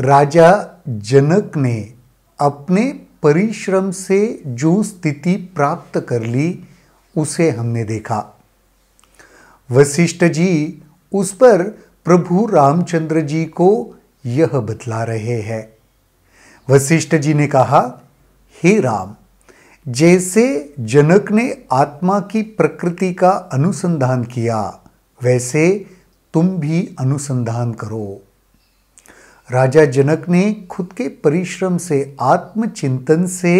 राजा जनक ने अपने परिश्रम से जो स्थिति प्राप्त कर ली उसे हमने देखा वशिष्ठ जी उस पर प्रभु रामचंद्र जी को यह बतला रहे हैं वशिष्ठ जी ने कहा हे राम जैसे जनक ने आत्मा की प्रकृति का अनुसंधान किया वैसे तुम भी अनुसंधान करो राजा जनक ने खुद के परिश्रम से आत्मचिंतन से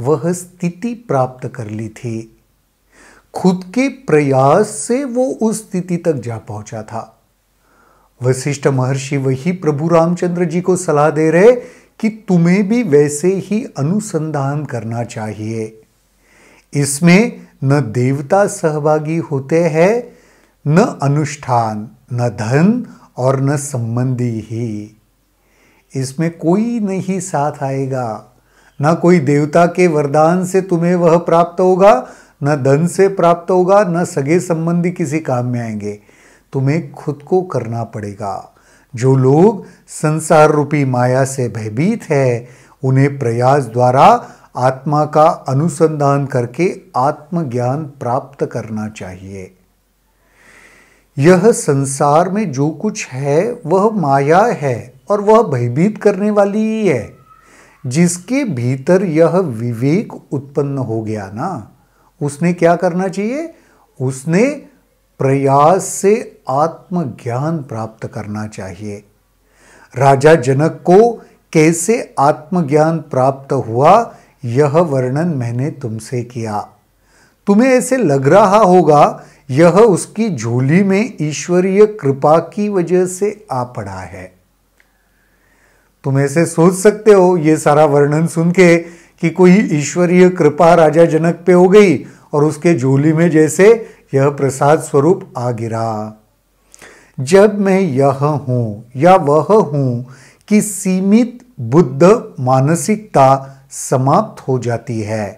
वह स्थिति प्राप्त कर ली थी खुद के प्रयास से वो उस स्थिति तक जा पहुंचा था वशिष्ठ महर्षि वही प्रभु रामचंद्र जी को सलाह दे रहे कि तुम्हें भी वैसे ही अनुसंधान करना चाहिए इसमें न देवता सहभागी होते हैं न अनुष्ठान न धन और न संबंधी ही इसमें कोई नहीं साथ आएगा न कोई देवता के वरदान से तुम्हें वह प्राप्त होगा न धन से प्राप्त होगा न सगे संबंधी किसी काम में आएंगे तुम्हें खुद को करना पड़ेगा जो लोग संसार रूपी माया से भयभीत है उन्हें प्रयास द्वारा आत्मा का अनुसंधान करके आत्मज्ञान प्राप्त करना चाहिए यह संसार में जो कुछ है वह माया है और वह भयभीत करने वाली ही है जिसके भीतर यह विवेक उत्पन्न हो गया ना उसने क्या करना चाहिए उसने प्रयास से आत्मज्ञान प्राप्त करना चाहिए राजा जनक को कैसे आत्मज्ञान प्राप्त हुआ यह वर्णन मैंने तुमसे किया तुम्हें ऐसे लग रहा होगा यह उसकी झोली में ईश्वरीय कृपा की वजह से आ पड़ा है तुम ऐसे सोच सकते हो ये सारा वर्णन सुन के कि कोई ईश्वरीय कृपा राजा जनक पे हो गई और उसके झोली में जैसे यह प्रसाद स्वरूप आ गिरा जब मैं यह हूं या वह हूं कि सीमित बुद्ध मानसिकता समाप्त हो जाती है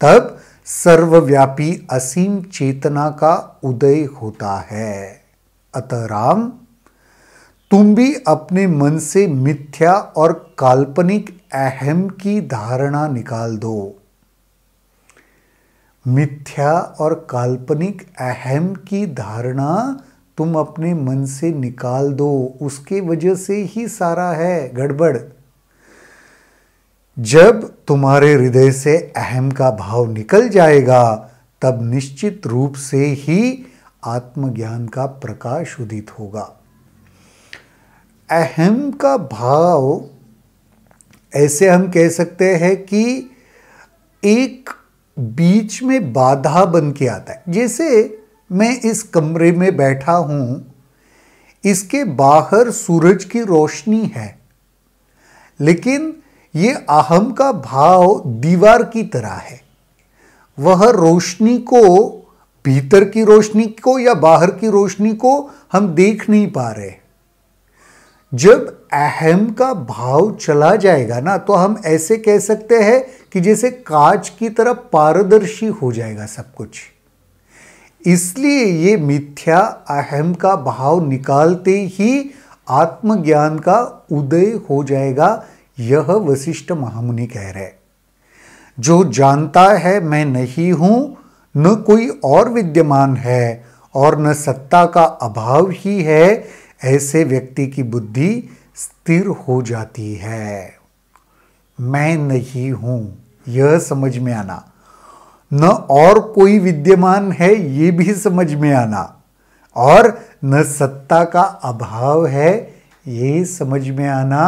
तब सर्वव्यापी असीम चेतना का उदय होता है अतः राम तुम भी अपने मन से मिथ्या और काल्पनिक अहम की धारणा निकाल दो मिथ्या और काल्पनिक अहम की धारणा तुम अपने मन से निकाल दो उसके वजह से ही सारा है गड़बड़ जब तुम्हारे हृदय से अहम का भाव निकल जाएगा तब निश्चित रूप से ही आत्मज्ञान का प्रकाश उदित होगा अहम का भाव ऐसे हम कह सकते हैं कि एक बीच में बाधा बन के आता है जैसे मैं इस कमरे में बैठा हूँ इसके बाहर सूरज की रोशनी है लेकिन ये अहम का भाव दीवार की तरह है वह रोशनी को भीतर की रोशनी को या बाहर की रोशनी को हम देख नहीं पा रहे जब अहम का भाव चला जाएगा ना तो हम ऐसे कह सकते हैं कि जैसे कांच की तरह पारदर्शी हो जाएगा सब कुछ इसलिए ये मिथ्या अहम का भाव निकालते ही आत्मज्ञान का उदय हो जाएगा यह वशिष्ठ महामुनि कह रहे जो जानता है मैं नहीं हूं न कोई और विद्यमान है और न सत्ता का अभाव ही है ऐसे व्यक्ति की बुद्धि स्थिर हो जाती है मैं नहीं हूं यह समझ में आना न और कोई विद्यमान है ये भी समझ में आना और न सत्ता का अभाव है ये समझ में आना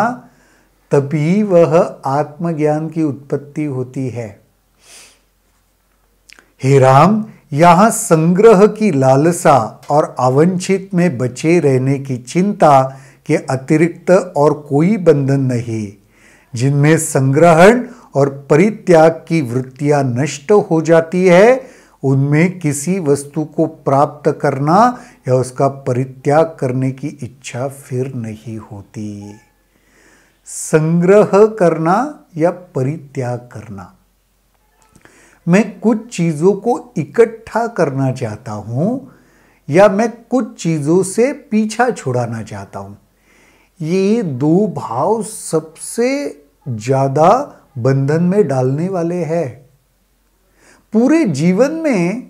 तभी वह आत्मज्ञान की उत्पत्ति होती है हे राम यहाँ संग्रह की लालसा और आवंछित में बचे रहने की चिंता के अतिरिक्त और कोई बंधन नहीं जिनमें संग्रहण और परित्याग की वृत्तियां नष्ट हो जाती है उनमें किसी वस्तु को प्राप्त करना या उसका परित्याग करने की इच्छा फिर नहीं होती संग्रह करना या परित्याग करना मैं कुछ चीज़ों को इकट्ठा करना चाहता हूँ या मैं कुछ चीज़ों से पीछा छुड़ाना चाहता हूँ ये दो भाव सबसे ज़्यादा बंधन में डालने वाले हैं पूरे जीवन में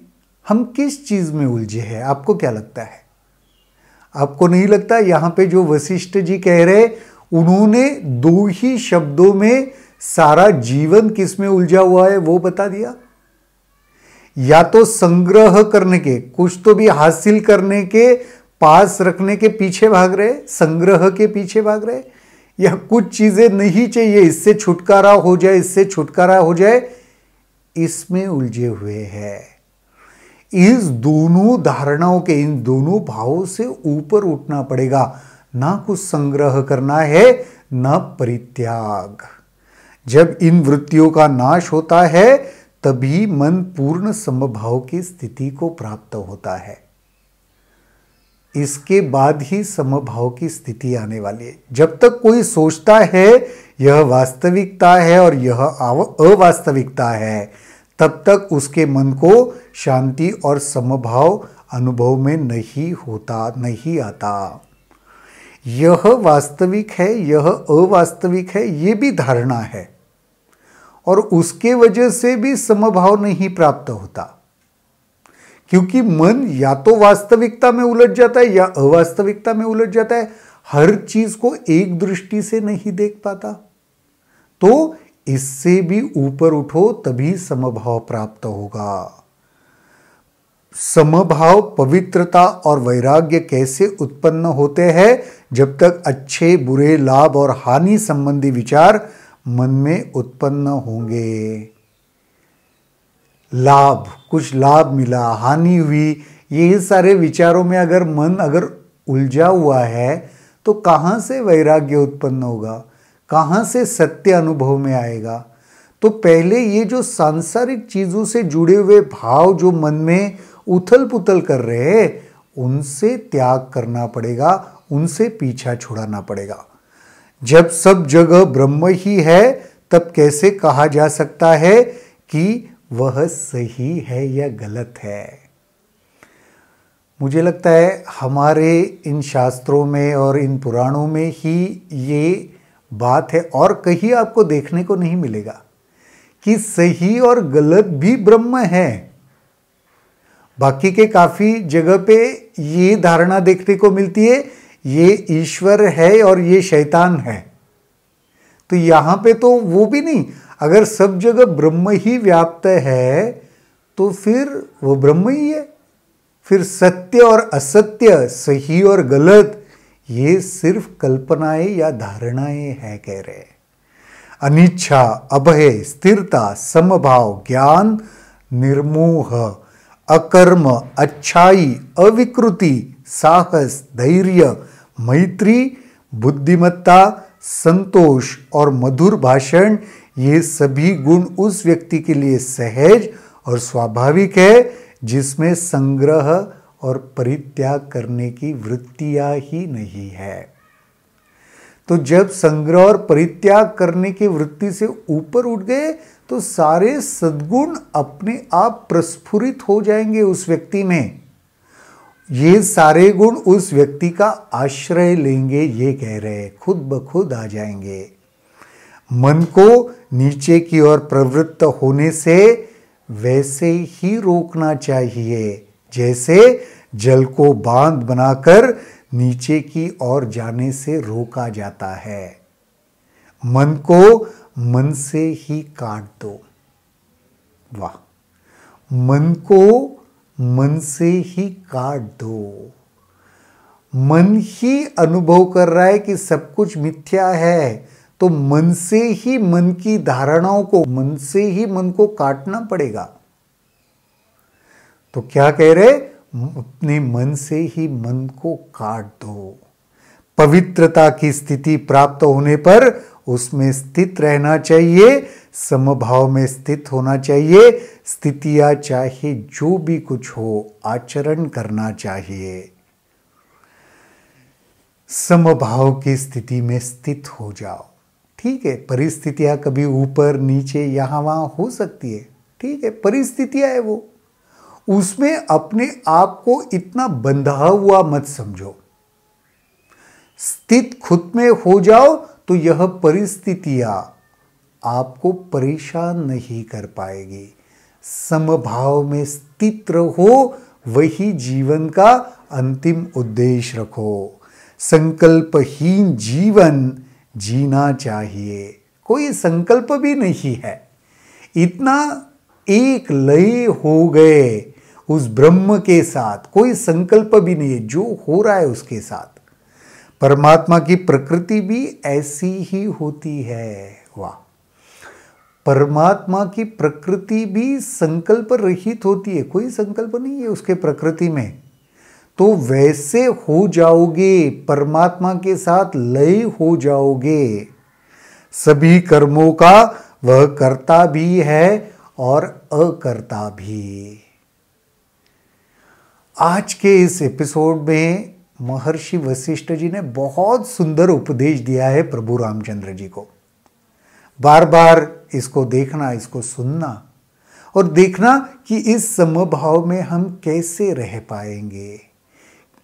हम किस चीज़ में उलझे हैं आपको क्या लगता है आपको नहीं लगता यहाँ पे जो वशिष्ठ जी कह रहे उन्होंने दो ही शब्दों में सारा जीवन किस में उलझा हुआ है वो बता दिया या तो संग्रह करने के कुछ तो भी हासिल करने के पास रखने के पीछे भाग रहे संग्रह के पीछे भाग रहे या कुछ चीज़ें नहीं चाहिए इससे छुटकारा हो जाए इससे छुटकारा हो जाए इसमें उलझे हुए हैं इस दोनों धारणाओं के इन दोनों भावों से ऊपर उठना पड़ेगा ना कुछ संग्रह करना है ना परित्याग जब इन वृत्तियों का नाश होता है तभी मन पूर्ण समभाव की स्थिति को प्राप्त होता है इसके बाद ही समभाव की स्थिति आने वाली है जब तक कोई सोचता है यह वास्तविकता है और यह अवास्तविकता है तब तक उसके मन को शांति और समभाव अनुभव में नहीं होता नहीं आता यह वास्तविक है यह अवास्तविक है यह भी धारणा है और उसके वजह से भी समभाव नहीं प्राप्त होता क्योंकि मन या तो वास्तविकता में उलट जाता है या अवास्तविकता में उलट जाता है हर चीज को एक दृष्टि से नहीं देख पाता तो इससे भी ऊपर उठो तभी समभाव प्राप्त होगा समभाव पवित्रता और वैराग्य कैसे उत्पन्न होते हैं जब तक अच्छे बुरे लाभ और हानि संबंधी विचार मन में उत्पन्न होंगे लाभ कुछ लाभ मिला हानि हुई ये सारे विचारों में अगर मन अगर उलझा हुआ है तो कहाँ से वैराग्य उत्पन्न होगा कहाँ से सत्य अनुभव में आएगा तो पहले ये जो सांसारिक चीज़ों से जुड़े हुए भाव जो मन में उथल पुथल कर रहे हैं उनसे त्याग करना पड़ेगा उनसे पीछा छुड़ाना पड़ेगा जब सब जगह ब्रह्म ही है तब कैसे कहा जा सकता है कि वह सही है या गलत है मुझे लगता है हमारे इन शास्त्रों में और इन पुराणों में ही ये बात है और कहीं आपको देखने को नहीं मिलेगा कि सही और गलत भी ब्रह्म है बाकी के काफ़ी जगह पे ये धारणा देखने को मिलती है ये ईश्वर है और ये शैतान है तो यहां पे तो वो भी नहीं अगर सब जगह ब्रह्म ही व्याप्त है तो फिर वो ब्रह्म ही है फिर सत्य और असत्य सही और गलत ये सिर्फ कल्पनाएं या धारणाएं हैं कह रहे अनिच्छा अभय स्थिरता समभाव ज्ञान निर्मोह अकर्म अच्छाई अविकृति साहस धैर्य मैत्री बुद्धिमत्ता संतोष और मधुर भाषण ये सभी गुण उस व्यक्ति के लिए सहज और स्वाभाविक है जिसमें संग्रह और परित्याग करने की वृत्तियां ही नहीं है तो जब संग्रह और परित्याग करने की वृत्ति से ऊपर उठ गए तो सारे सद्गुण अपने आप प्रस्फुरित हो जाएंगे उस व्यक्ति में ये सारे गुण उस व्यक्ति का आश्रय लेंगे ये कह रहे खुद ब खुद आ जाएंगे मन को नीचे की ओर प्रवृत्त होने से वैसे ही रोकना चाहिए जैसे जल को बांध बनाकर नीचे की ओर जाने से रोका जाता है मन को मन से ही काट दो वाह मन को मन से ही काट दो मन ही अनुभव कर रहा है कि सब कुछ मिथ्या है तो मन से ही मन की धारणाओं को मन से ही मन को काटना पड़ेगा तो क्या कह रहे अपने मन से ही मन को काट दो पवित्रता की स्थिति प्राप्त होने पर उसमें स्थित रहना चाहिए समभाव में स्थित होना चाहिए स्थितियां चाहे जो भी कुछ हो आचरण करना चाहिए समभाव की स्थिति में स्थित हो जाओ ठीक है परिस्थितियां कभी ऊपर नीचे यहां वहां हो सकती है ठीक है परिस्थितियां है वो उसमें अपने आप को इतना बंधा हुआ मत समझो स्थित खुद में हो जाओ तो यह परिस्थितियां आपको परेशान नहीं कर पाएगी समभाव में स्थित रहो वही जीवन का अंतिम उद्देश्य रखो संकल्पहीन जीवन जीना चाहिए कोई संकल्प भी नहीं है इतना एक लय हो गए उस ब्रह्म के साथ कोई संकल्प भी नहीं है जो हो रहा है उसके साथ परमात्मा की प्रकृति भी ऐसी ही होती है वाह परमात्मा की प्रकृति भी संकल्प रहित होती है कोई संकल्प नहीं है उसके प्रकृति में तो वैसे हो जाओगे परमात्मा के साथ लय हो जाओगे सभी कर्मों का वह करता भी है और अकर्ता भी आज के इस एपिसोड में महर्षि वशिष्ठ जी ने बहुत सुंदर उपदेश दिया है प्रभु रामचंद्र जी को बार बार इसको देखना इसको सुनना और देखना कि इस समभाव में हम कैसे रह पाएंगे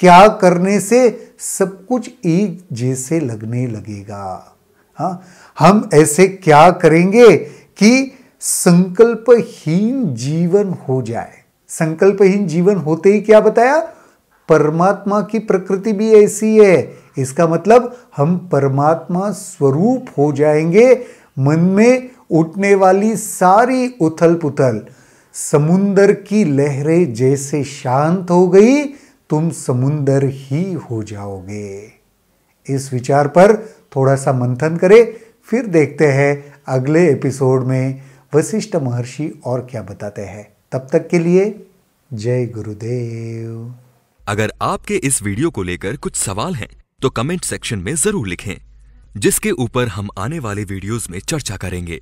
क्या करने से सब कुछ एक जैसे लगने लगेगा हाँ हम ऐसे क्या करेंगे कि संकल्पहीन जीवन हो जाए संकल्पहीन जीवन होते ही क्या बताया परमात्मा की प्रकृति भी ऐसी है इसका मतलब हम परमात्मा स्वरूप हो जाएंगे मन में उठने वाली सारी उथल पुथल समुंदर की लहरें जैसे शांत हो गई तुम समुंदर ही हो जाओगे इस विचार पर थोड़ा सा मंथन करें फिर देखते हैं अगले एपिसोड में वशिष्ठ महर्षि और क्या बताते हैं तब तक के लिए जय गुरुदेव अगर आपके इस वीडियो को लेकर कुछ सवाल हैं तो कमेंट सेक्शन में जरूर लिखें जिसके ऊपर हम आने वाले वीडियोस में चर्चा करेंगे